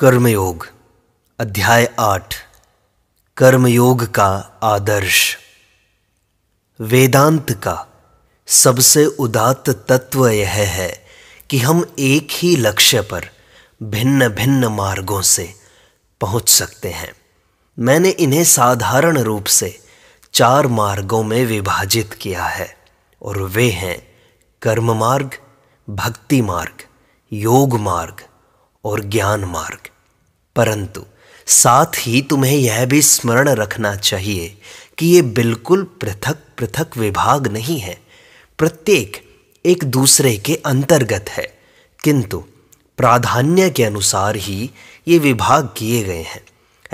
कर्मयोग अध्याय आठ कर्मयोग का आदर्श वेदांत का सबसे उदात्त तत्व यह है कि हम एक ही लक्ष्य पर भिन्न भिन्न मार्गों से पहुंच सकते हैं मैंने इन्हें साधारण रूप से चार मार्गों में विभाजित किया है और वे हैं कर्म मार्ग भक्ति मार्ग योग मार्ग और ज्ञान मार्ग परंतु साथ ही तुम्हें यह भी स्मरण रखना चाहिए कि ये बिल्कुल पृथक पृथक विभाग नहीं है प्रत्येक एक दूसरे के अंतर्गत है किंतु प्राधान्य के अनुसार ही ये विभाग किए गए हैं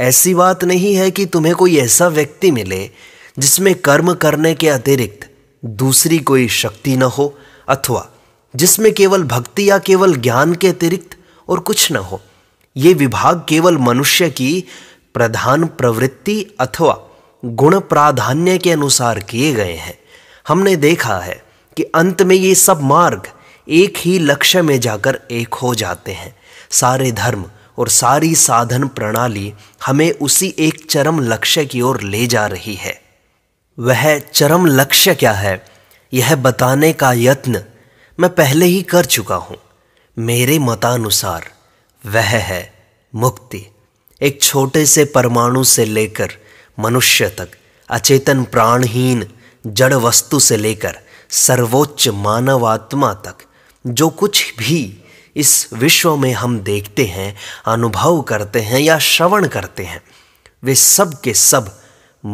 ऐसी बात नहीं है कि तुम्हें कोई ऐसा व्यक्ति मिले जिसमें कर्म करने के अतिरिक्त दूसरी कोई शक्ति न हो अथवा जिसमें केवल भक्ति या केवल ज्ञान के अतिरिक्त और कुछ न हो ये विभाग केवल मनुष्य की प्रधान प्रवृत्ति अथवा गुण प्राधान्य के अनुसार किए गए हैं हमने देखा है कि अंत में ये सब मार्ग एक ही लक्ष्य में जाकर एक हो जाते हैं सारे धर्म और सारी साधन प्रणाली हमें उसी एक चरम लक्ष्य की ओर ले जा रही है वह चरम लक्ष्य क्या है यह बताने का यत्न मैं पहले ही कर चुका हूं मेरे मतानुसार वह है मुक्ति एक छोटे से परमाणु से लेकर मनुष्य तक अचेतन प्राणहीन जड़ वस्तु से लेकर सर्वोच्च मानव आत्मा तक जो कुछ भी इस विश्व में हम देखते हैं अनुभव करते हैं या श्रवण करते हैं वे सब के सब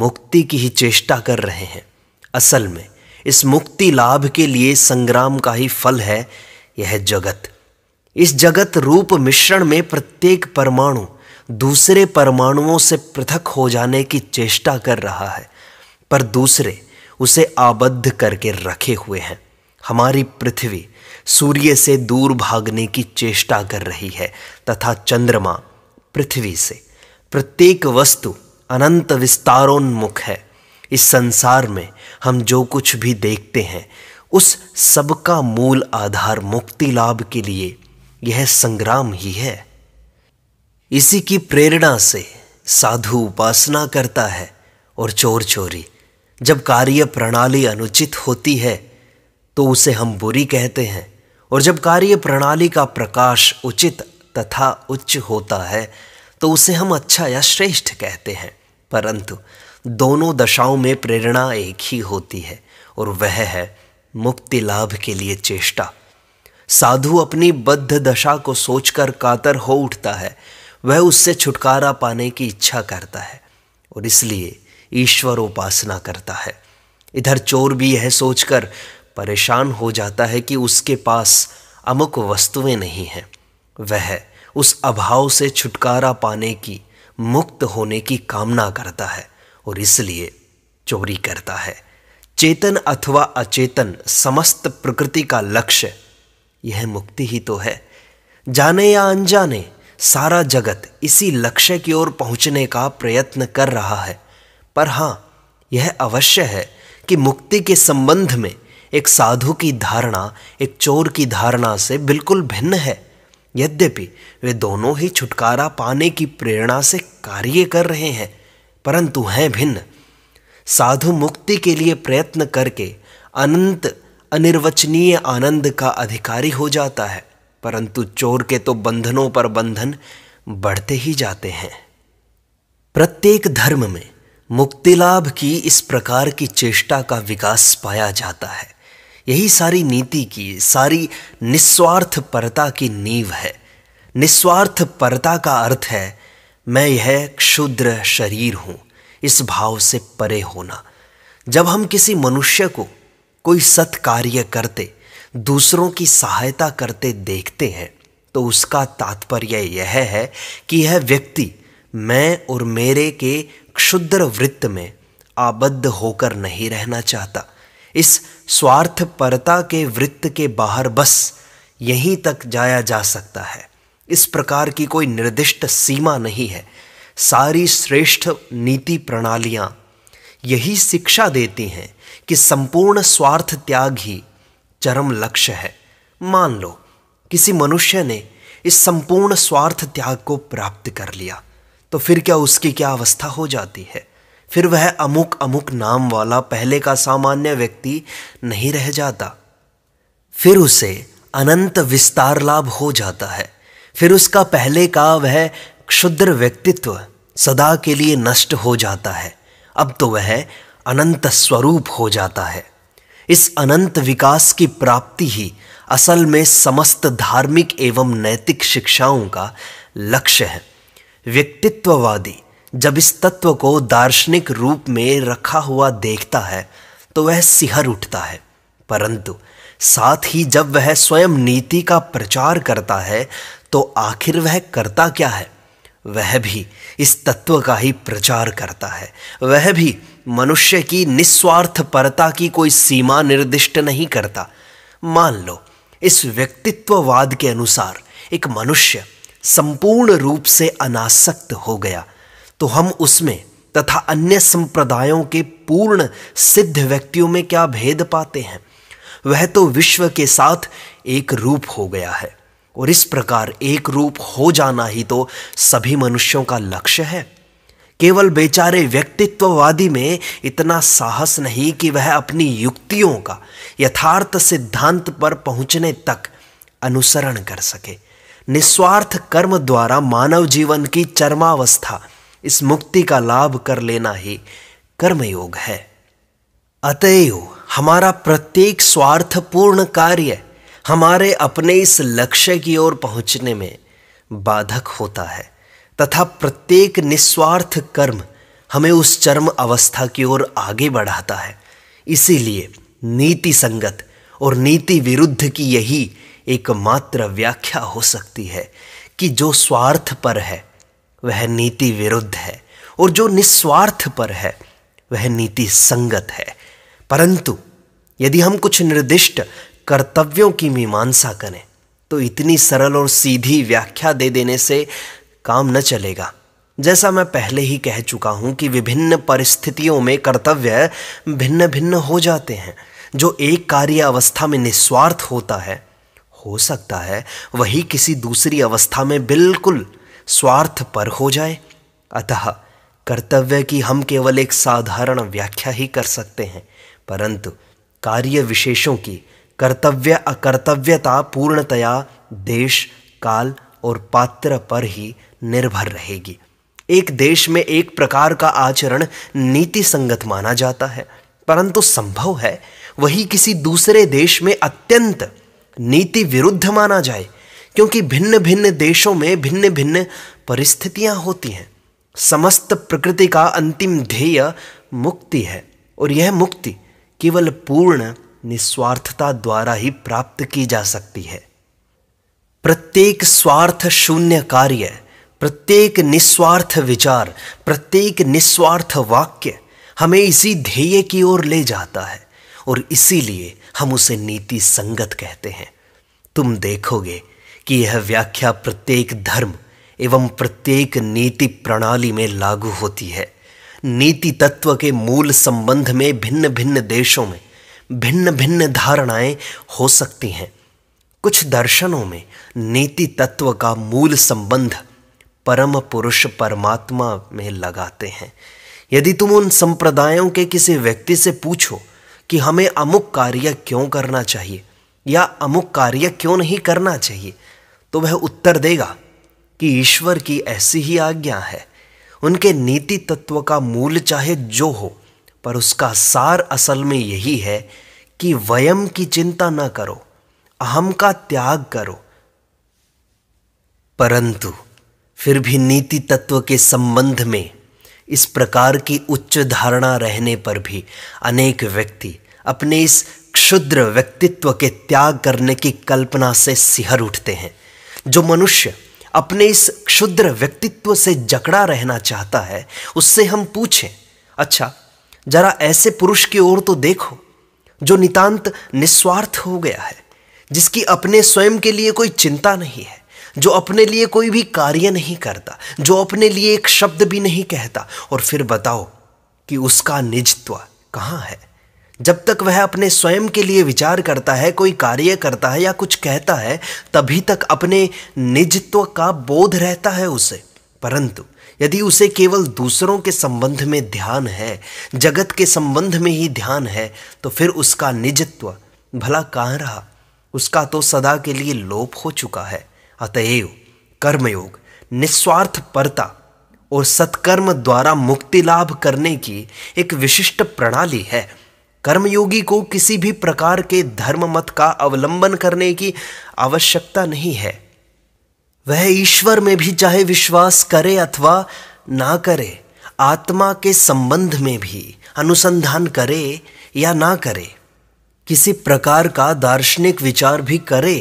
मुक्ति की ही चेष्टा कर रहे हैं असल में इस मुक्ति लाभ के लिए संग्राम का ही फल है यह जगत इस जगत रूप मिश्रण में प्रत्येक परमाणु दूसरे परमाणुओं से पृथक हो जाने की चेष्टा कर रहा है पर दूसरे उसे आबद्ध करके रखे हुए हैं हमारी पृथ्वी सूर्य से दूर भागने की चेष्टा कर रही है तथा चंद्रमा पृथ्वी से प्रत्येक वस्तु अनंत विस्तारोन्मुख है इस संसार में हम जो कुछ भी देखते हैं उस सबका मूल आधार मुक्ति लाभ के लिए यह संग्राम ही है इसी की प्रेरणा से साधु उपासना करता है और चोर चोरी जब कार्य प्रणाली अनुचित होती है तो उसे हम बुरी कहते हैं और जब कार्य प्रणाली का प्रकाश उचित तथा उच्च होता है तो उसे हम अच्छा या श्रेष्ठ कहते हैं परंतु दोनों दशाओं में प्रेरणा एक ही होती है और वह है मुक्ति लाभ के लिए चेष्टा साधु अपनी बद्ध दशा को सोचकर कातर हो उठता है वह उससे छुटकारा पाने की इच्छा करता है और इसलिए ईश्वर उपासना करता है इधर चोर भी यह सोचकर परेशान हो जाता है कि उसके पास अमुक वस्तुएं नहीं हैं वह उस अभाव से छुटकारा पाने की मुक्त होने की कामना करता है और इसलिए चोरी करता है चेतन अथवा अचेतन समस्त प्रकृति का लक्ष्य यह मुक्ति ही तो है जाने या अनजाने सारा जगत इसी लक्ष्य की ओर पहुंचने का प्रयत्न कर रहा है पर हां यह अवश्य है कि मुक्ति के संबंध में एक साधु की धारणा एक चोर की धारणा से बिल्कुल भिन्न है यद्यपि वे दोनों ही छुटकारा पाने की प्रेरणा से कार्य कर रहे हैं परंतु हैं भिन्न साधु मुक्ति के लिए प्रयत्न करके अनंत अनिर्वचनीय आनंद का अधिकारी हो जाता है परंतु चोर के तो बंधनों पर बंधन बढ़ते ही जाते हैं प्रत्येक धर्म में मुक्तिलाभ की इस प्रकार की चेष्टा का विकास पाया जाता है यही सारी नीति की सारी निस्वार्थ परता की नींव है निस्वार्थ परता का अर्थ है मैं यह क्षुद्र शरीर हूं इस भाव से परे होना जब हम किसी मनुष्य को कोई सत्कार्य करते दूसरों की सहायता करते देखते हैं तो उसका तात्पर्य यह है कि यह व्यक्ति मैं और मेरे के क्षुद्र वृत्त में आबद्ध होकर नहीं रहना चाहता इस स्वार्थपरता के वृत्त के बाहर बस यहीं तक जाया जा सकता है इस प्रकार की कोई निर्दिष्ट सीमा नहीं है सारी श्रेष्ठ नीति प्रणालियाँ यही शिक्षा देती हैं कि संपूर्ण स्वार्थ त्याग ही चरम लक्ष्य है मान लो किसी मनुष्य ने इस संपूर्ण स्वार्थ त्याग को प्राप्त कर लिया तो फिर क्या उसकी क्या अवस्था हो जाती है फिर वह अमुक अमुक नाम वाला पहले का सामान्य व्यक्ति नहीं रह जाता फिर उसे अनंत विस्तार लाभ हो जाता है फिर उसका पहले का वह क्षुद्र व्यक्तित्व सदा के लिए नष्ट हो जाता है अब तो वह अनंत स्वरूप हो जाता है इस अनंत विकास की प्राप्ति ही असल में समस्त धार्मिक एवं नैतिक शिक्षाओं का लक्ष्य है व्यक्तित्ववादी जब इस तत्व को दार्शनिक रूप में रखा हुआ देखता है तो वह सिहर उठता है परंतु साथ ही जब वह स्वयं नीति का प्रचार करता है तो आखिर वह करता क्या है वह भी इस तत्व का ही प्रचार करता है वह भी मनुष्य की निस्वार्थ परता की कोई सीमा निर्दिष्ट नहीं करता मान लो इस व्यक्तित्ववाद के अनुसार एक मनुष्य संपूर्ण रूप से अनासक्त हो गया तो हम उसमें तथा अन्य संप्रदायों के पूर्ण सिद्ध व्यक्तियों में क्या भेद पाते हैं वह तो विश्व के साथ एक रूप हो गया है और इस प्रकार एक रूप हो जाना ही तो सभी मनुष्यों का लक्ष्य है केवल बेचारे व्यक्तित्ववादी में इतना साहस नहीं कि वह अपनी युक्तियों का यथार्थ सिद्धांत पर पहुंचने तक अनुसरण कर सके निस्वार्थ कर्म द्वारा मानव जीवन की चरमावस्था इस मुक्ति का लाभ कर लेना ही कर्मयोग है अतएव हमारा प्रत्येक स्वार्थपूर्ण कार्य हमारे अपने इस लक्ष्य की ओर पहुंचने में बाधक होता है तथा प्रत्येक निस्वार्थ कर्म हमें उस चरम अवस्था की ओर आगे बढ़ाता है इसीलिए नीति संगत और नीति विरुद्ध की यही एकमात्र व्याख्या हो सकती है कि जो स्वार्थ पर है वह नीति विरुद्ध है और जो निस्वार्थ पर है वह नीति संगत है परंतु यदि हम कुछ निर्दिष्ट कर्तव्यों की मीमांसा करें तो इतनी सरल और सीधी व्याख्या दे देने से काम न चलेगा जैसा मैं पहले ही कह चुका हूं कि विभिन्न परिस्थितियों में कर्तव्य भिन्न भिन्न हो जाते हैं जो एक कार्य अवस्था में निस्वार्थ होता है हो सकता है वही किसी दूसरी अवस्था में बिल्कुल स्वार्थ पर हो जाए अतः कर्तव्य की हम केवल एक साधारण व्याख्या ही कर सकते हैं परंतु कार्य विशेषों की कर्तव्य अकर्तव्यता पूर्णतया देश काल और पात्र पर ही निर्भर रहेगी एक देश में एक प्रकार का आचरण नीति संगत माना जाता है परंतु संभव है वही किसी दूसरे देश में अत्यंत नीति विरुद्ध माना जाए क्योंकि भिन्न भिन्न देशों में भिन्न भिन्न परिस्थितियां होती हैं समस्त प्रकृति का अंतिम ध्येय मुक्ति है और यह मुक्ति केवल पूर्ण निस्वार्थता द्वारा ही प्राप्त की जा सकती है प्रत्येक स्वार्थ शून्य कार्य प्रत्येक निस्वार्थ विचार प्रत्येक निस्वार्थ वाक्य हमें इसी ध्येय की ओर ले जाता है और इसीलिए हम उसे नीति संगत कहते हैं तुम देखोगे कि यह व्याख्या प्रत्येक धर्म एवं प्रत्येक नीति प्रणाली में लागू होती है नीति तत्व के मूल संबंध में भिन्न भिन्न देशों में भिन्न भिन्न धारणाएं हो सकती हैं कुछ दर्शनों में नीति तत्व का मूल संबंध परम पुरुष परमात्मा में लगाते हैं यदि तुम उन संप्रदायों के किसी व्यक्ति से पूछो कि हमें अमुक कार्य क्यों करना चाहिए या अमुक कार्य क्यों नहीं करना चाहिए तो वह उत्तर देगा कि ईश्वर की ऐसी ही आज्ञा है उनके नीति तत्व का मूल चाहे जो हो पर उसका सार असल में यही है कि वयम की चिंता न करो अहम का त्याग करो परंतु फिर भी नीति तत्व के संबंध में इस प्रकार की उच्च धारणा रहने पर भी अनेक व्यक्ति अपने इस क्षुद्र व्यक्तित्व के त्याग करने की कल्पना से सिहर उठते हैं जो मनुष्य अपने इस क्षुद्र व्यक्तित्व से जकड़ा रहना चाहता है उससे हम पूछें अच्छा जरा ऐसे पुरुष की ओर तो देखो जो नितांत निस्वार्थ हो गया है जिसकी अपने स्वयं के लिए कोई चिंता नहीं है जो अपने लिए कोई भी कार्य नहीं करता जो अपने लिए एक शब्द भी नहीं कहता और फिर बताओ कि उसका निजत्व कहाँ है जब तक वह अपने स्वयं के लिए विचार करता है कोई कार्य करता है या कुछ कहता है तभी तक अपने निजत्व का बोध रहता है उसे परंतु यदि उसे केवल दूसरों के संबंध में ध्यान है जगत के संबंध में ही ध्यान है तो फिर उसका निजत्व भला कहाँ रहा उसका तो सदा के लिए लोप हो चुका है अतएव कर्मयोग निस्वार्थ परता और सत्कर्म द्वारा मुक्ति लाभ करने की एक विशिष्ट प्रणाली है कर्मयोगी को किसी भी प्रकार के धर्म मत का अवलंबन करने की आवश्यकता नहीं है वह ईश्वर में भी चाहे विश्वास करे अथवा ना करे आत्मा के संबंध में भी अनुसंधान करे या ना करे किसी प्रकार का दार्शनिक विचार भी करे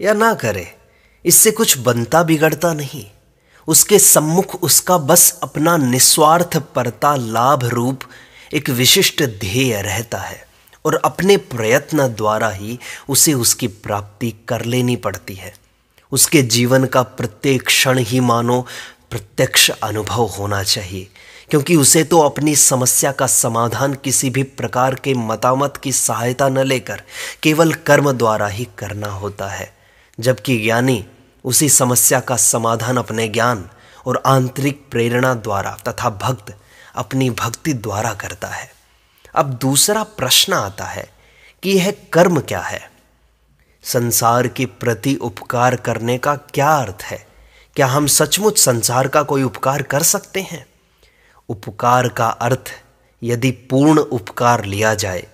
या ना करे इससे कुछ बनता बिगड़ता नहीं उसके सम्मुख उसका बस अपना निस्वार्थ परता लाभ रूप एक विशिष्ट ध्येय रहता है और अपने प्रयत्न द्वारा ही उसे उसकी प्राप्ति कर लेनी पड़ती है उसके जीवन का प्रत्येक क्षण ही मानो प्रत्यक्ष अनुभव होना चाहिए क्योंकि उसे तो अपनी समस्या का समाधान किसी भी प्रकार के मतामत की सहायता न लेकर केवल कर्म द्वारा ही करना होता है जबकि ज्ञानी उसी समस्या का समाधान अपने ज्ञान और आंतरिक प्रेरणा द्वारा तथा भक्त अपनी भक्ति द्वारा करता है अब दूसरा प्रश्न आता है कि यह कर्म क्या है संसार के प्रति उपकार करने का क्या अर्थ है क्या हम सचमुच संसार का कोई उपकार कर सकते हैं उपकार का अर्थ यदि पूर्ण उपकार लिया जाए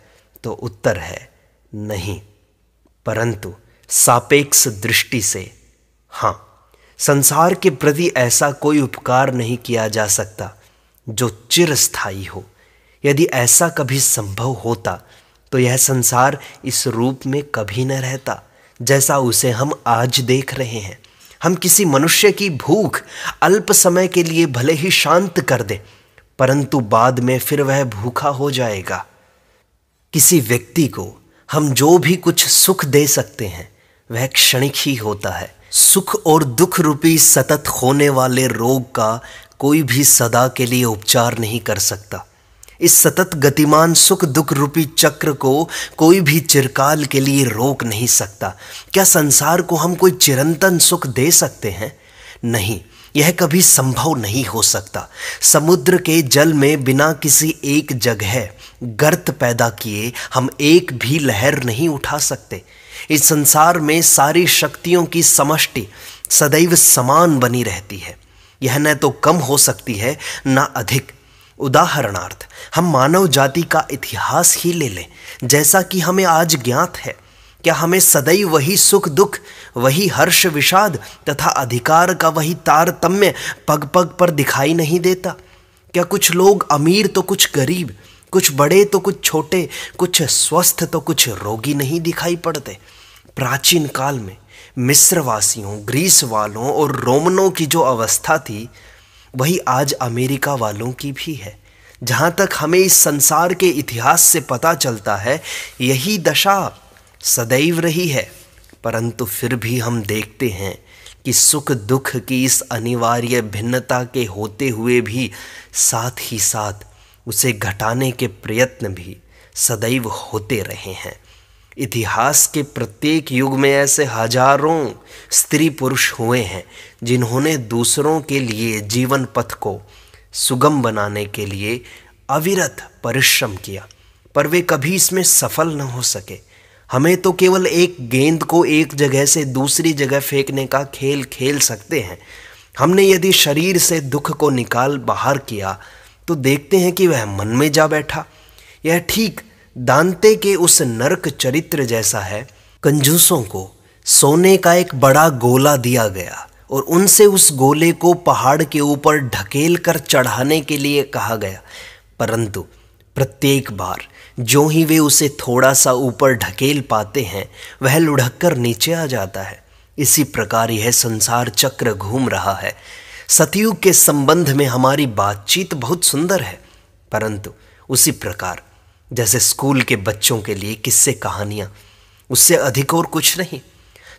तो उत्तर है नहीं परंतु सापेक्ष दृष्टि से हाँ संसार के प्रति ऐसा कोई उपकार नहीं किया जा सकता जो चिरस्थाई हो यदि ऐसा कभी संभव होता तो यह संसार इस रूप में कभी न रहता जैसा उसे हम आज देख रहे हैं हम किसी मनुष्य की भूख अल्प समय के लिए भले ही शांत कर दें परंतु बाद में फिर वह भूखा हो जाएगा किसी व्यक्ति को हम जो भी कुछ सुख दे सकते हैं वह क्षणिक ही होता है सुख और दुख रूपी सतत होने वाले रोग का कोई भी सदा के लिए उपचार नहीं कर सकता इस सतत गतिमान सुख दुख रूपी चक्र को कोई भी चिरकाल के लिए रोक नहीं सकता क्या संसार को हम कोई चिरंतन सुख दे सकते हैं नहीं यह कभी संभव नहीं हो सकता समुद्र के जल में बिना किसी एक जगह गर्त पैदा किए हम एक भी लहर नहीं उठा सकते इस संसार में सारी शक्तियों की समष्टि सदैव समान बनी रहती है यह न तो कम हो सकती है न अधिक उदाहरणार्थ हम मानव जाति का इतिहास ही ले लें जैसा कि हमें आज ज्ञात है क्या हमें सदैव वही सुख दुख वही हर्ष विषाद तथा अधिकार का वही तारतम्य पग पग पर दिखाई नहीं देता क्या कुछ लोग अमीर तो कुछ गरीब कुछ बड़े तो कुछ छोटे कुछ स्वस्थ तो कुछ रोगी नहीं दिखाई पड़ते प्राचीन काल में मिस्रवासियों ग्रीस वालों और रोमनों की जो अवस्था थी वही आज अमेरिका वालों की भी है जहाँ तक हमें इस संसार के इतिहास से पता चलता है यही दशा सदैव रही है परंतु फिर भी हम देखते हैं कि सुख दुख की इस अनिवार्य भिन्नता के होते हुए भी साथ ही साथ उसे घटाने के प्रयत्न भी सदैव होते रहे हैं इतिहास के प्रत्येक युग में ऐसे हजारों स्त्री पुरुष हुए हैं जिन्होंने दूसरों के लिए जीवन पथ को सुगम बनाने के लिए अविरत परिश्रम किया पर वे कभी इसमें सफल न हो सके हमें तो केवल एक गेंद को एक जगह से दूसरी जगह फेंकने का खेल खेल सकते हैं हमने यदि शरीर से दुख को निकाल बाहर किया तो देखते हैं कि वह मन में जा बैठा यह ठीक दांते के उस नरक चरित्र जैसा है कंजूसों को सोने का एक बड़ा गोला दिया गया और उनसे उस गोले को पहाड़ के ऊपर ढकेल कर चढ़ाने के लिए कहा गया परंतु प्रत्येक बार जो ही वे उसे थोड़ा सा ऊपर ढकेल पाते हैं वह लुढ़क कर नीचे आ जाता है इसी प्रकार यह संसार चक्र घूम रहा है सतयुग के संबंध में हमारी बातचीत बहुत सुंदर है परंतु उसी प्रकार जैसे स्कूल के बच्चों के लिए किस्से कहानियां उससे अधिक और कुछ नहीं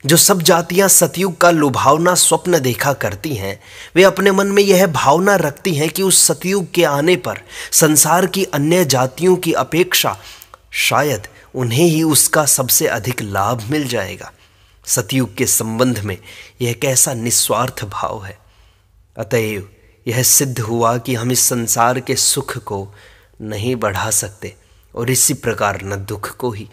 जो सब जातियां सतयुग का लुभावना स्वप्न देखा करती हैं वे अपने मन में यह भावना रखती हैं कि उस सतयुग के आने पर संसार की अन्य जातियों की अपेक्षा शायद उन्हें ही उसका सबसे अधिक लाभ मिल जाएगा सतयुग के संबंध में यह कैसा निस्वार्थ भाव है अतएव यह सिद्ध हुआ कि हम इस संसार के सुख को नहीं बढ़ा सकते और इसी प्रकार न दुख को ही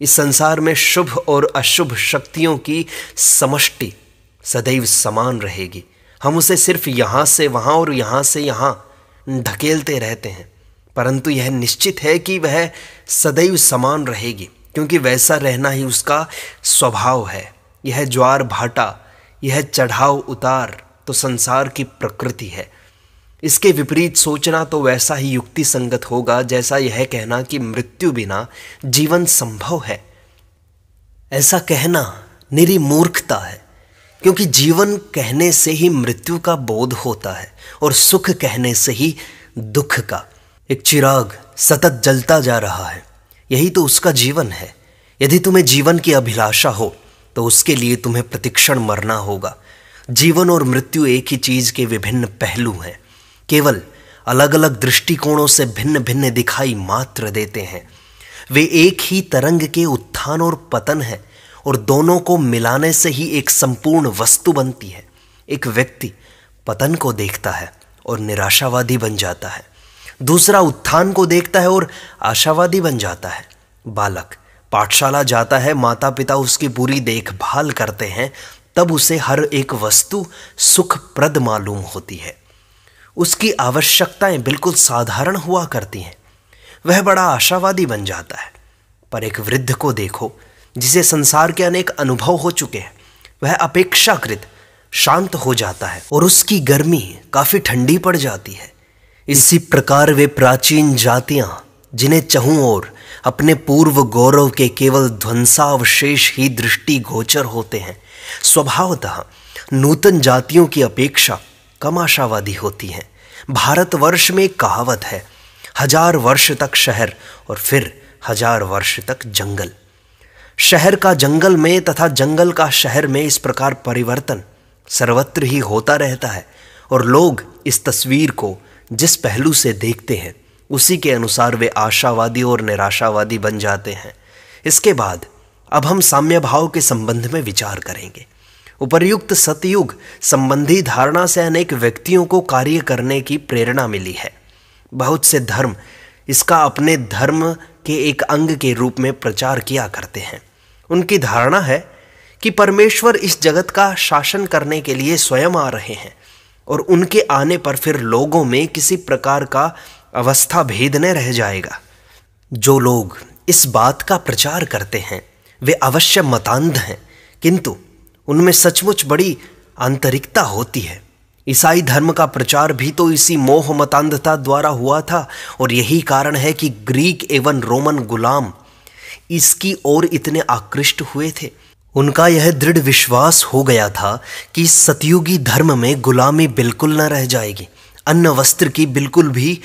इस संसार में शुभ और अशुभ शक्तियों की समष्टि सदैव समान रहेगी हम उसे सिर्फ यहाँ से वहाँ और यहाँ से यहाँ ढकेलते रहते हैं परंतु यह निश्चित है कि वह सदैव समान रहेगी क्योंकि वैसा रहना ही उसका स्वभाव है यह ज्वार भाटा यह चढ़ाव उतार तो संसार की प्रकृति है इसके विपरीत सोचना तो वैसा ही युक्ति संगत होगा जैसा यह कहना कि मृत्यु बिना जीवन संभव है ऐसा कहना निरी मूर्खता है क्योंकि जीवन कहने से ही मृत्यु का बोध होता है और सुख कहने से ही दुख का एक चिराग सतत जलता जा रहा है यही तो उसका जीवन है यदि तुम्हें जीवन की अभिलाषा हो तो उसके लिए तुम्हें प्रतिक्षण मरना होगा जीवन और मृत्यु एक ही चीज के विभिन्न पहलू हैं केवल अलग अलग दृष्टिकोणों से भिन्न भिन्न दिखाई मात्र देते हैं वे एक ही तरंग के उत्थान और पतन है और दोनों को मिलाने से ही एक संपूर्ण वस्तु बनती है एक व्यक्ति पतन को देखता है और निराशावादी बन जाता है दूसरा उत्थान को देखता है और आशावादी बन जाता है बालक पाठशाला जाता है माता पिता उसकी पूरी देखभाल करते हैं तब उसे हर एक वस्तु सुखप्रद मालूम होती है उसकी आवश्यकताएं बिल्कुल साधारण हुआ करती हैं वह बड़ा आशावादी बन जाता है पर एक वृद्ध को देखो जिसे संसार के अनेक अनुभव हो चुके हैं वह अपेक्षाकृत शांत हो जाता है और उसकी गर्मी काफ़ी ठंडी पड़ जाती है इसी प्रकार वे प्राचीन जातियां जिन्हें चहूँ और अपने पूर्व गौरव के केवल ध्वंसावशेष ही दृष्टि गोचर होते हैं स्वभावतः नूतन जातियों की अपेक्षा कमाशावादी होती हैं भारतवर्ष में कहावत है हजार वर्ष तक शहर और फिर हजार वर्ष तक जंगल शहर का जंगल में तथा जंगल का शहर में इस प्रकार परिवर्तन सर्वत्र ही होता रहता है और लोग इस तस्वीर को जिस पहलू से देखते हैं उसी के अनुसार वे आशावादी और निराशावादी बन जाते हैं इसके बाद अब हम साम्य भाव के संबंध में विचार करेंगे उपर्युक्त सतयुग संबंधी धारणा से अनेक व्यक्तियों को कार्य करने की प्रेरणा मिली है बहुत से धर्म इसका अपने धर्म के एक अंग के रूप में प्रचार किया करते हैं उनकी धारणा है कि परमेश्वर इस जगत का शासन करने के लिए स्वयं आ रहे हैं और उनके आने पर फिर लोगों में किसी प्रकार का अवस्था भेद न रह जाएगा जो लोग इस बात का प्रचार करते हैं वे अवश्य मतान्ध हैं किंतु उनमें सचमुच बड़ी आंतरिकता होती है ईसाई धर्म का प्रचार भी तो इसी मोह मतांधता द्वारा हुआ था और यही कारण है कि ग्रीक एवं रोमन गुलाम इसकी ओर इतने आकृष्ट हुए थे उनका यह दृढ़ विश्वास हो गया था कि सतयुगी धर्म में गुलामी बिल्कुल न रह जाएगी अन्न वस्त्र की बिल्कुल भी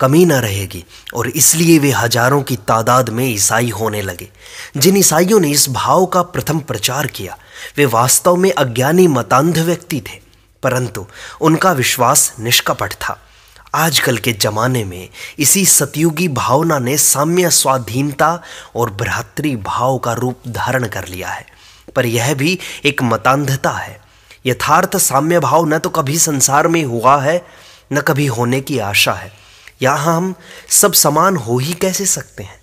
कमी न रहेगी और इसलिए वे हजारों की तादाद में ईसाई होने लगे जिन ईसाइयों ने इस भाव का प्रथम प्रचार किया वे वास्तव में अज्ञानी मतांध व्यक्ति थे परंतु उनका विश्वास निष्कपट था आजकल के जमाने में इसी सतयुगी भावना ने साम्य स्वाधीनता और भ्रातृ भाव का रूप धारण कर लिया है पर यह भी एक मतांधता है यथार्थ साम्य भाव न तो कभी संसार में हुआ है न कभी होने की आशा है यहाँ हम सब समान हो ही कैसे सकते हैं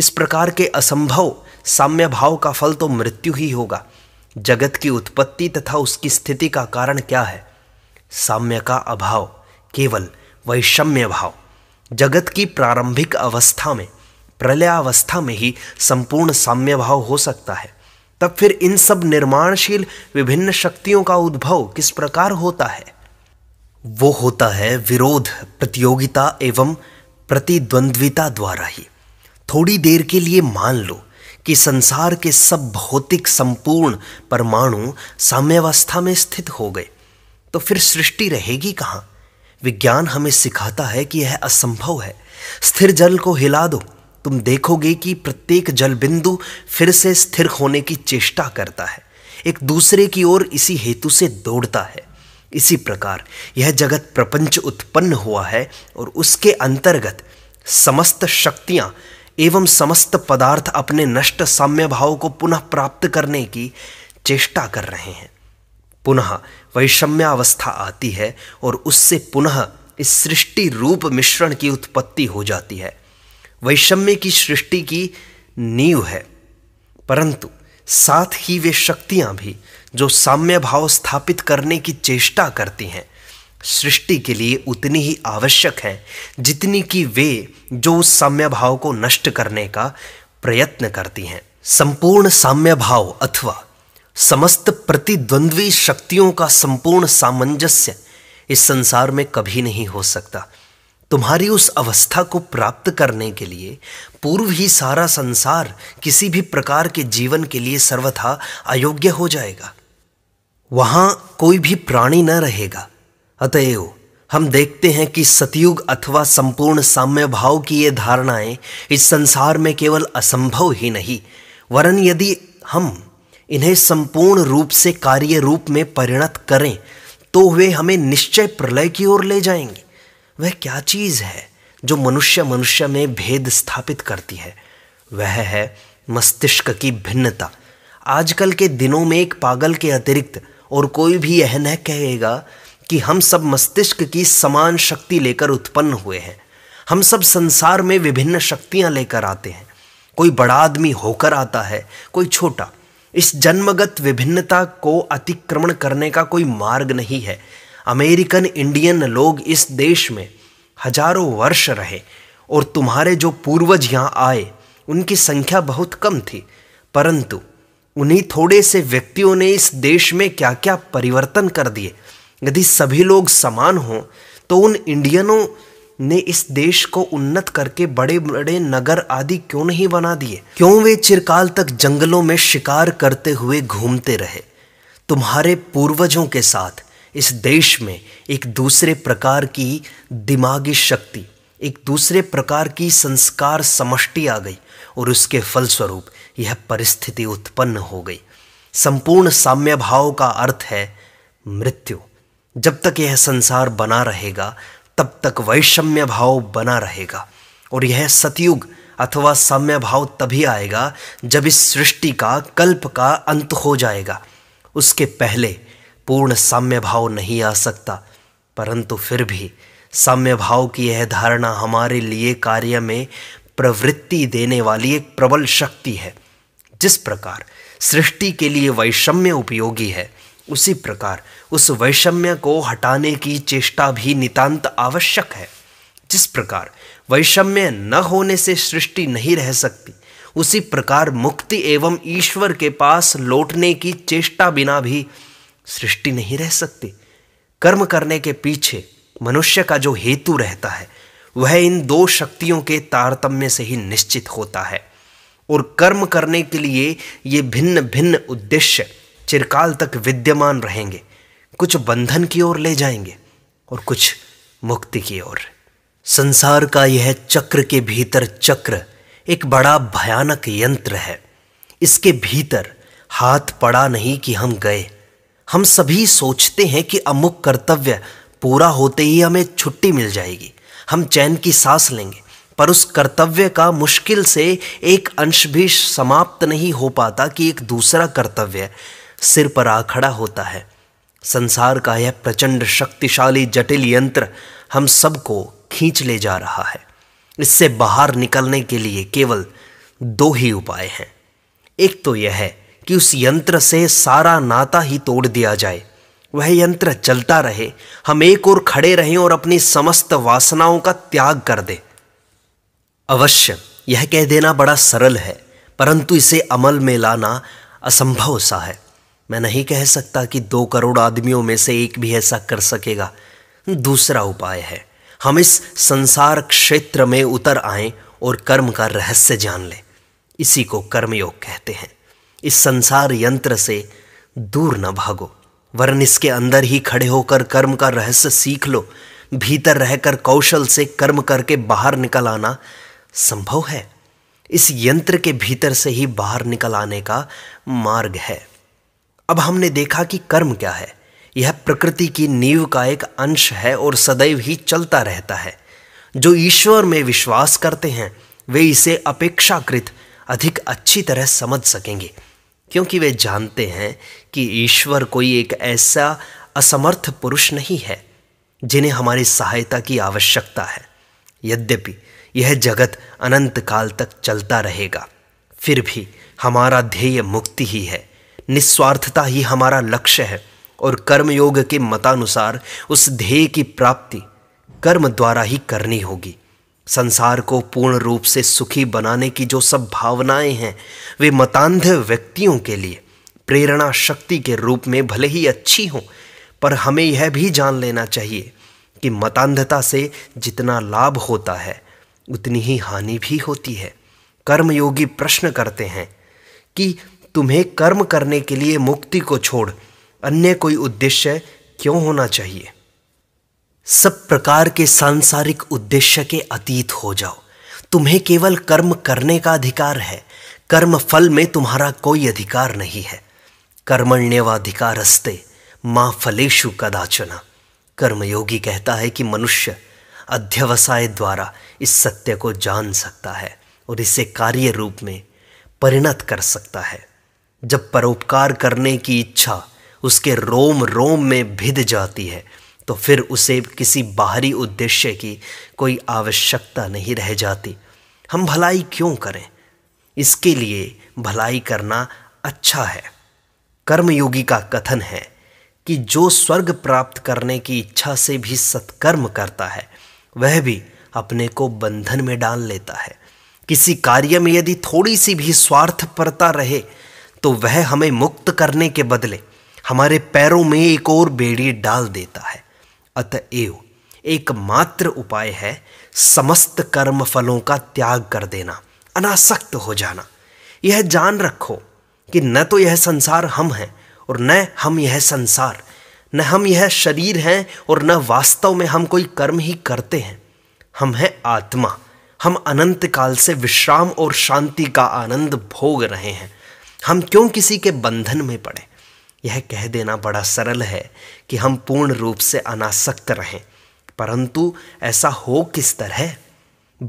इस प्रकार के असंभव साम्य भाव का फल तो मृत्यु ही होगा जगत की उत्पत्ति तथा उसकी स्थिति का कारण क्या है साम्य का अभाव केवल वैषम्य भाव जगत की प्रारंभिक अवस्था में प्रलयावस्था में ही संपूर्ण साम्य भाव हो सकता है तब फिर इन सब निर्माणशील विभिन्न शक्तियों का उद्भव किस प्रकार होता है वो होता है विरोध प्रतियोगिता एवं प्रतिद्वंद्विता द्वारा ही थोड़ी देर के लिए मान लो कि संसार के सब भौतिक संपूर्ण परमाणु साम्यावस्था में स्थित हो गए तो फिर सृष्टि रहेगी कहाँ विज्ञान हमें सिखाता है कि यह असंभव है स्थिर जल को हिला दो तुम देखोगे कि प्रत्येक जल बिंदु फिर से स्थिर होने की चेष्टा करता है एक दूसरे की ओर इसी हेतु से दौड़ता है इसी प्रकार यह जगत प्रपंच उत्पन्न हुआ है और उसके अंतर्गत समस्त शक्तियां एवं समस्त पदार्थ अपने नष्ट साम्य भाव को पुनः प्राप्त करने की चेष्टा कर रहे हैं पुनः वैषम्यावस्था आती है और उससे पुनः इस सृष्टि रूप मिश्रण की उत्पत्ति हो जाती है वैषम्य की सृष्टि की नींव है परंतु साथ ही वे शक्तियां भी जो साम्य भाव स्थापित करने की चेष्टा करती हैं सृष्टि के लिए उतनी ही आवश्यक हैं जितनी कि वे जो उस साम्य भाव को नष्ट करने का प्रयत्न करती हैं संपूर्ण साम्य भाव अथवा समस्त प्रतिद्वंद्वी शक्तियों का संपूर्ण सामंजस्य इस संसार में कभी नहीं हो सकता तुम्हारी उस अवस्था को प्राप्त करने के लिए पूर्व ही सारा संसार किसी भी प्रकार के जीवन के लिए सर्वथा अयोग्य हो जाएगा वहां कोई भी प्राणी न रहेगा अतएव हम देखते हैं कि सतयुग अथवा संपूर्ण साम्य भाव की ये धारणाएं इस संसार में केवल असंभव ही नहीं वरन यदि हम इन्हें संपूर्ण रूप से कार्य रूप में परिणत करें तो वे हमें निश्चय प्रलय की ओर ले जाएंगे वह क्या चीज़ है जो मनुष्य मनुष्य में भेद स्थापित करती है वह है मस्तिष्क की भिन्नता आजकल के दिनों में एक पागल के अतिरिक्त और कोई भी यह न कहेगा कि हम सब मस्तिष्क की समान शक्ति लेकर उत्पन्न हुए हैं हम सब संसार में विभिन्न शक्तियां लेकर आते हैं कोई बड़ा आदमी होकर आता है कोई छोटा इस जन्मगत विभिन्नता को अतिक्रमण करने का कोई मार्ग नहीं है अमेरिकन इंडियन लोग इस देश में हजारों वर्ष रहे और तुम्हारे जो पूर्वज यहाँ आए उनकी संख्या बहुत कम थी परंतु उन्हीं थोड़े से व्यक्तियों ने इस देश में क्या क्या परिवर्तन कर दिए यदि सभी लोग समान हों तो उन इंडियनों ने इस देश को उन्नत करके बड़े बड़े नगर आदि क्यों नहीं बना दिए क्यों वे चिरकाल तक जंगलों में शिकार करते हुए घूमते रहे तुम्हारे पूर्वजों के साथ इस देश में एक दूसरे प्रकार की दिमागी शक्ति एक दूसरे प्रकार की संस्कार समष्टि आ गई और उसके फलस्वरूप यह परिस्थिति उत्पन्न हो गई संपूर्ण साम्य भाव का अर्थ है मृत्यु जब तक यह संसार बना रहेगा तब तक वैषम्य भाव बना रहेगा और यह सतयुग अथवा साम्य भाव तभी आएगा जब इस सृष्टि का कल्प का अंत हो जाएगा उसके पहले पूर्ण साम्य भाव नहीं आ सकता परंतु फिर भी साम्य भाव की यह धारणा हमारे लिए कार्य में प्रवृत्ति देने वाली एक प्रबल शक्ति है जिस प्रकार सृष्टि के लिए वैषम्य उपयोगी है उसी प्रकार उस वैषम्य को हटाने की चेष्टा भी नितांत आवश्यक है जिस प्रकार वैषम्य न होने से सृष्टि नहीं रह सकती उसी प्रकार मुक्ति एवं ईश्वर के पास लौटने की चेष्टा बिना भी सृष्टि नहीं रह सकती कर्म करने के पीछे मनुष्य का जो हेतु रहता है वह इन दो शक्तियों के तारतम्य से ही निश्चित होता है और कर्म करने के लिए ये भिन्न भिन्न उद्देश्य चिरकाल तक विद्यमान रहेंगे कुछ बंधन की ओर ले जाएंगे और कुछ मुक्ति की ओर संसार का यह चक्र के भीतर चक्र एक बड़ा भयानक यंत्र है इसके भीतर हाथ पड़ा नहीं कि हम गए हम सभी सोचते हैं कि अमुक कर्तव्य पूरा होते ही हमें छुट्टी मिल जाएगी हम चैन की सांस लेंगे पर उस कर्तव्य का मुश्किल से एक अंश भी समाप्त नहीं हो पाता कि एक दूसरा कर्तव्य सिर पर आ खड़ा होता है संसार का यह प्रचंड शक्तिशाली जटिल यंत्र हम सबको खींच ले जा रहा है इससे बाहर निकलने के लिए केवल दो ही उपाय हैं एक तो यह है कि उस यंत्र से सारा नाता ही तोड़ दिया जाए वह यंत्र चलता रहे हम एक और खड़े रहें और अपनी समस्त वासनाओं का त्याग कर दें अवश्य यह कह देना बड़ा सरल है परंतु इसे अमल में लाना असंभव सा है मैं नहीं कह सकता कि दो करोड़ आदमियों में से एक भी ऐसा कर सकेगा दूसरा उपाय है हम इस संसार क्षेत्र में उतर आए और कर्म का रहस्य जान लें इसी को कर्मयोग कहते हैं इस संसार यंत्र से दूर न भागो वरन इसके अंदर ही खड़े होकर कर्म का रहस्य सीख लो भीतर रहकर कौशल से कर्म करके बाहर निकल आना संभव है इस यंत्र के भीतर से ही बाहर निकल आने का मार्ग है अब हमने देखा कि कर्म क्या है यह प्रकृति की नींव का एक अंश है और सदैव ही चलता रहता है जो ईश्वर में विश्वास करते हैं वे इसे अपेक्षाकृत अधिक अच्छी तरह समझ सकेंगे क्योंकि वे जानते हैं कि ईश्वर कोई एक ऐसा असमर्थ पुरुष नहीं है जिन्हें हमारी सहायता की आवश्यकता है यद्यपि यह जगत अनंत काल तक चलता रहेगा फिर भी हमारा ध्येय मुक्ति ही है निस्वार्थता ही हमारा लक्ष्य है और कर्मयोग के मतानुसार उस ध्येय की प्राप्ति कर्म द्वारा ही करनी होगी संसार को पूर्ण रूप से सुखी बनाने की जो सब भावनाएं हैं वे मतान्ध व्यक्तियों के लिए प्रेरणा शक्ति के रूप में भले ही अच्छी हों पर हमें यह भी जान लेना चाहिए कि मतान्धता से जितना लाभ होता है उतनी ही हानि भी होती है कर्मयोगी प्रश्न करते हैं कि तुम्हें कर्म करने के लिए मुक्ति को छोड़ अन्य कोई उद्देश्य क्यों होना चाहिए सब प्रकार के सांसारिक उद्देश्य के अतीत हो जाओ तुम्हें केवल कर्म करने का अधिकार है कर्म फल में तुम्हारा कोई अधिकार नहीं है कर्मण्यवाधिकारस्ते माँ फलेशु कदाचना कर्मयोगी कहता है कि मनुष्य अध्यवसाय द्वारा इस सत्य को जान सकता है और इसे कार्य रूप में परिणत कर सकता है जब परोपकार करने की इच्छा उसके रोम रोम में भिद जाती है तो फिर उसे किसी बाहरी उद्देश्य की कोई आवश्यकता नहीं रह जाती हम भलाई क्यों करें इसके लिए भलाई करना अच्छा है कर्मयोगी का कथन है कि जो स्वर्ग प्राप्त करने की इच्छा से भी सत्कर्म करता है वह भी अपने को बंधन में डाल लेता है किसी कार्य में यदि थोड़ी सी भी स्वार्थपरता रहे तो वह हमें मुक्त करने के बदले हमारे पैरों में एक और बेड़ी डाल देता है अतएव एकमात्र उपाय है समस्त कर्म फलों का त्याग कर देना अनासक्त हो जाना यह जान रखो कि न तो यह संसार हम हैं और न हम यह संसार न हम यह शरीर हैं और न वास्तव में हम कोई कर्म ही करते हैं हम हैं आत्मा हम अनंत काल से विश्राम और शांति का आनंद भोग रहे हैं हम क्यों किसी के बंधन में पड़े यह कह देना बड़ा सरल है कि हम पूर्ण रूप से अनासक्त रहें परंतु ऐसा हो किस तरह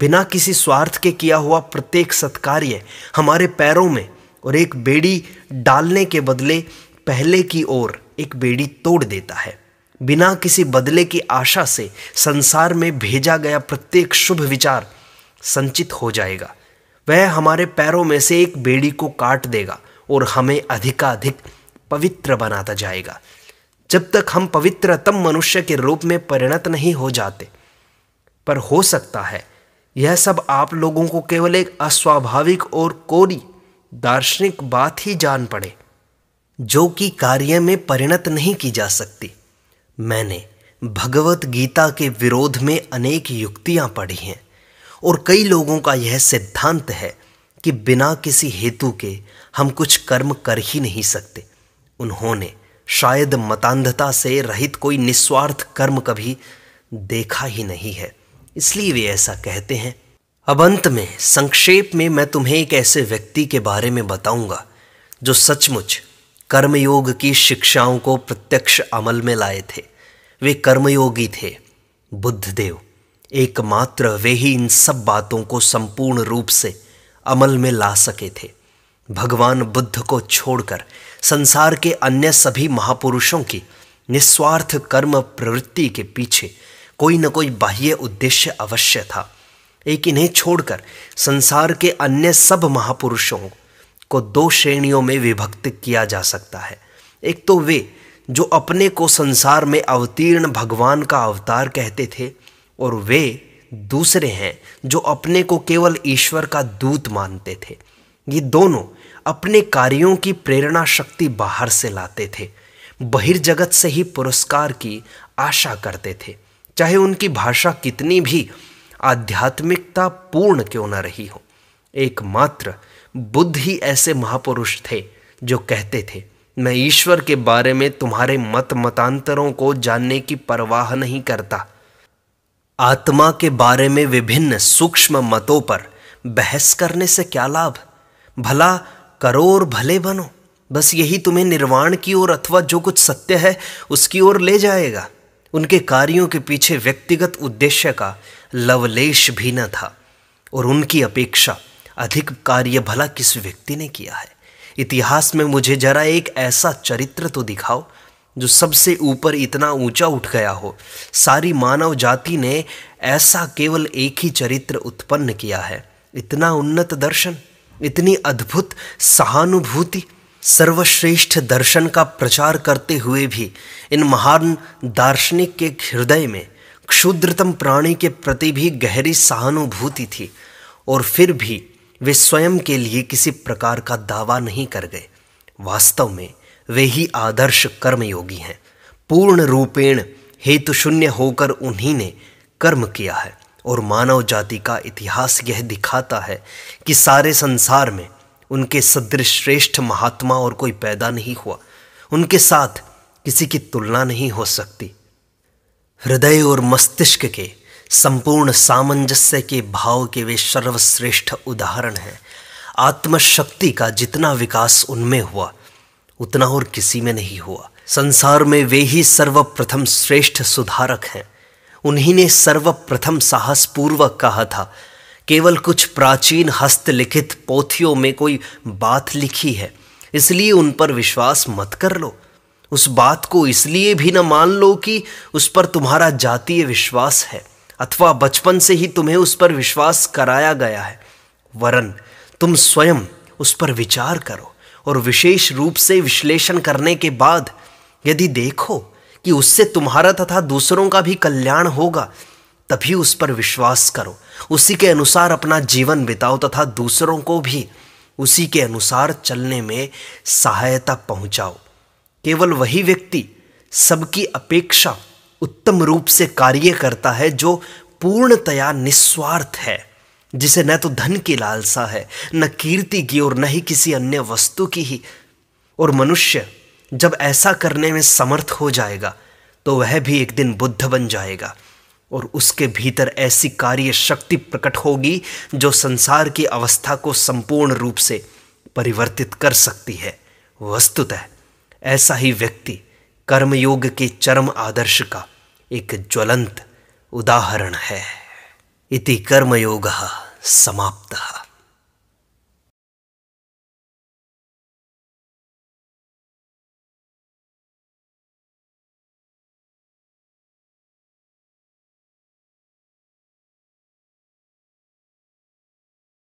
बिना किसी स्वार्थ के किया हुआ प्रत्येक सत्कार्य हमारे पैरों में और एक बेड़ी डालने के बदले पहले की ओर एक बेड़ी तोड़ देता है बिना किसी बदले की आशा से संसार में भेजा गया प्रत्येक शुभ विचार संचित हो जाएगा वह हमारे पैरों में से एक बेड़ी को काट देगा और हमें अधिकाधिक पवित्र बनाता जाएगा जब तक हम पवित्रतम मनुष्य के रूप में परिणत नहीं हो जाते पर हो सकता है यह सब आप लोगों को केवल एक अस्वाभाविक और कोरी दार्शनिक बात ही जान पड़े जो कि कार्य में परिणत नहीं की जा सकती मैंने भगवत गीता के विरोध में अनेक युक्तियां पढ़ी हैं और कई लोगों का यह सिद्धांत है कि बिना किसी हेतु के हम कुछ कर्म कर ही नहीं सकते उन्होंने शायद मतांधता से रहित कोई निस्वार्थ कर्म कभी देखा ही नहीं है इसलिए वे ऐसा कहते हैं अब अंत में संक्षेप में मैं तुम्हें एक ऐसे व्यक्ति के बारे में बताऊंगा जो सचमुच कर्मयोग की शिक्षाओं को प्रत्यक्ष अमल में लाए थे वे कर्मयोगी थे बुद्धदेव एकमात्र वे ही इन सब बातों को संपूर्ण रूप से अमल में ला सके थे भगवान बुद्ध को छोड़कर संसार के अन्य सभी महापुरुषों की निस्वार्थ कर्म प्रवृत्ति के पीछे कोई न कोई बाह्य उद्देश्य अवश्य था एक इन्हें छोड़कर संसार के अन्य सब महापुरुषों को दो श्रेणियों में विभक्त किया जा सकता है एक तो वे जो अपने को संसार में अवतीर्ण भगवान का अवतार कहते थे और वे दूसरे हैं जो अपने को केवल ईश्वर का दूत मानते थे ये दोनों अपने कार्यों की प्रेरणा शक्ति बाहर से लाते थे बहिर्जगत से ही पुरस्कार की आशा करते थे चाहे उनकी भाषा कितनी भी आध्यात्मिकता पूर्ण क्यों न रही हो एकमात्र बुद्ध ही ऐसे महापुरुष थे जो कहते थे मैं ईश्वर के बारे में तुम्हारे मत मतांतरों को जानने की परवाह नहीं करता आत्मा के बारे में विभिन्न सूक्ष्म मतों पर बहस करने से क्या लाभ भला करो और भले बनो बस यही तुम्हें निर्वाण की ओर अथवा जो कुछ सत्य है उसकी ओर ले जाएगा उनके कार्यों के पीछे व्यक्तिगत उद्देश्य का लवलेश भी न था और उनकी अपेक्षा अधिक कार्य भला किस व्यक्ति ने किया है इतिहास में मुझे जरा एक ऐसा चरित्र तो दिखाओ जो सबसे ऊपर इतना ऊंचा उठ गया हो सारी मानव जाति ने ऐसा केवल एक ही चरित्र उत्पन्न किया है इतना उन्नत दर्शन इतनी अद्भुत सहानुभूति सर्वश्रेष्ठ दर्शन का प्रचार करते हुए भी इन महान दार्शनिक के हृदय में क्षुद्रतम प्राणी के प्रति भी गहरी सहानुभूति थी और फिर भी वे स्वयं के लिए किसी प्रकार का दावा नहीं कर गए वास्तव में वे ही आदर्श कर्मयोगी हैं पूर्ण रूपेण हेतु शून्य होकर उन्हीं ने कर्म किया है और मानव जाति का इतिहास यह दिखाता है कि सारे संसार में उनके सदृश श्रेष्ठ महात्मा और कोई पैदा नहीं हुआ उनके साथ किसी की तुलना नहीं हो सकती हृदय और मस्तिष्क के संपूर्ण सामंजस्य के भाव के वे सर्वश्रेष्ठ उदाहरण हैं आत्मशक्ति का जितना विकास उनमें हुआ उतना और किसी में नहीं हुआ संसार में वे ही सर्वप्रथम श्रेष्ठ सुधारक हैं उन्हीं ने सर्वप्रथम साहसपूर्वक कहा था केवल कुछ प्राचीन हस्तलिखित पोथियों में कोई बात लिखी है इसलिए उन पर विश्वास मत कर लो उस बात को इसलिए भी न मान लो कि उस पर तुम्हारा जातीय विश्वास है अथवा बचपन से ही तुम्हें उस पर विश्वास कराया गया है वरन तुम स्वयं उस पर विचार करो और विशेष रूप से विश्लेषण करने के बाद यदि देखो कि उससे तुम्हारा तथा दूसरों का भी कल्याण होगा तभी उस पर विश्वास करो उसी के अनुसार अपना जीवन बिताओ तथा दूसरों को भी उसी के अनुसार चलने में सहायता पहुंचाओ केवल वही व्यक्ति सबकी अपेक्षा उत्तम रूप से कार्य करता है जो पूर्णतया निस्वार्थ है जिसे न तो धन की लालसा है न कीर्ति की और न ही किसी अन्य वस्तु की ही और मनुष्य जब ऐसा करने में समर्थ हो जाएगा तो वह भी एक दिन बुद्ध बन जाएगा और उसके भीतर ऐसी कार्य शक्ति प्रकट होगी जो संसार की अवस्था को संपूर्ण रूप से परिवर्तित कर सकती है वस्तुतः ऐसा ही व्यक्ति कर्मयोग के चरम आदर्श का एक ज्वलंत उदाहरण है इति कर्मयोग समाप्त